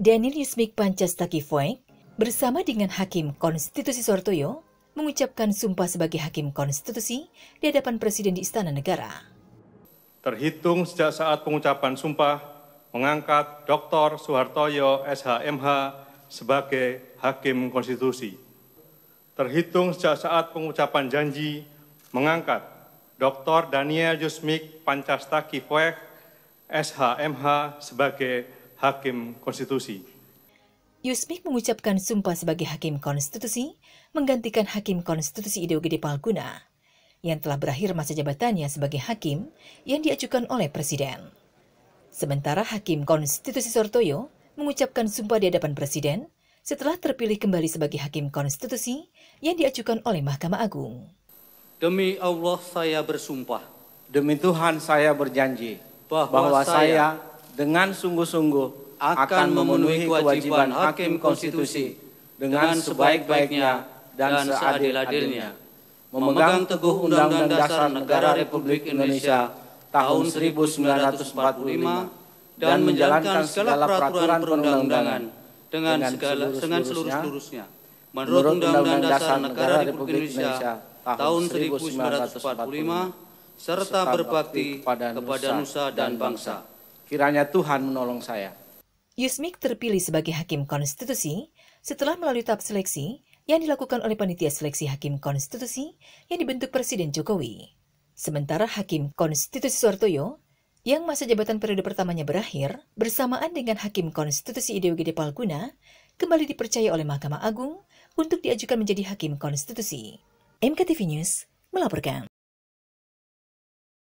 Daniel Yusmik Pancastaki Foeng bersama dengan Hakim Konstitusi Sortoyo mengucapkan sumpah sebagai Hakim Konstitusi di hadapan Presiden di Istana Negara. Terhitung sejak saat pengucapan sumpah, mengangkat Dr. Soehartoyo SHMH sebagai Hakim Konstitusi. Terhitung sejak saat pengucapan janji, mengangkat Dr. Daniel Yusmik Pancastaki Foeng SHMH sebagai Hakim Konstitusi. Yusmik mengucapkan sumpah sebagai Hakim Konstitusi, menggantikan Hakim Konstitusi Ideo Gede Palguna, yang telah berakhir masa jabatannya sebagai Hakim yang diajukan oleh Presiden. Sementara Hakim Konstitusi Sortoyo mengucapkan sumpah di hadapan Presiden setelah terpilih kembali sebagai Hakim Konstitusi yang diajukan oleh Mahkamah Agung. Demi Allah saya bersumpah. Demi Tuhan saya berjanji bahwa, bahwa saya dengan sungguh-sungguh akan memenuhi kewajiban hakim konstitusi dengan sebaik-baiknya dan seadil-adilnya, memegang teguh Undang-Undang Dasar Negara Republik Indonesia tahun 1945 dan menjalankan segala peraturan perundang-undangan dengan segala dengan seluruh-seluruhnya menurut Undang-Undang Dasar Negara Republik Indonesia tahun 1945 serta berbakti kepada nusa dan bangsa. Kiranya Tuhan menolong saya. Yusmik terpilih sebagai hakim konstitusi setelah melalui tahap seleksi yang dilakukan oleh panitia seleksi hakim konstitusi yang dibentuk Presiden Jokowi. Sementara hakim konstitusi Suartoyo, yang masa jabatan periode pertamanya berakhir bersamaan dengan Hakim Konstitusi Ideo Gede Palguna kembali dipercaya oleh Mahkamah Agung untuk diajukan menjadi Hakim Konstitusi. MKTV News melaporkan.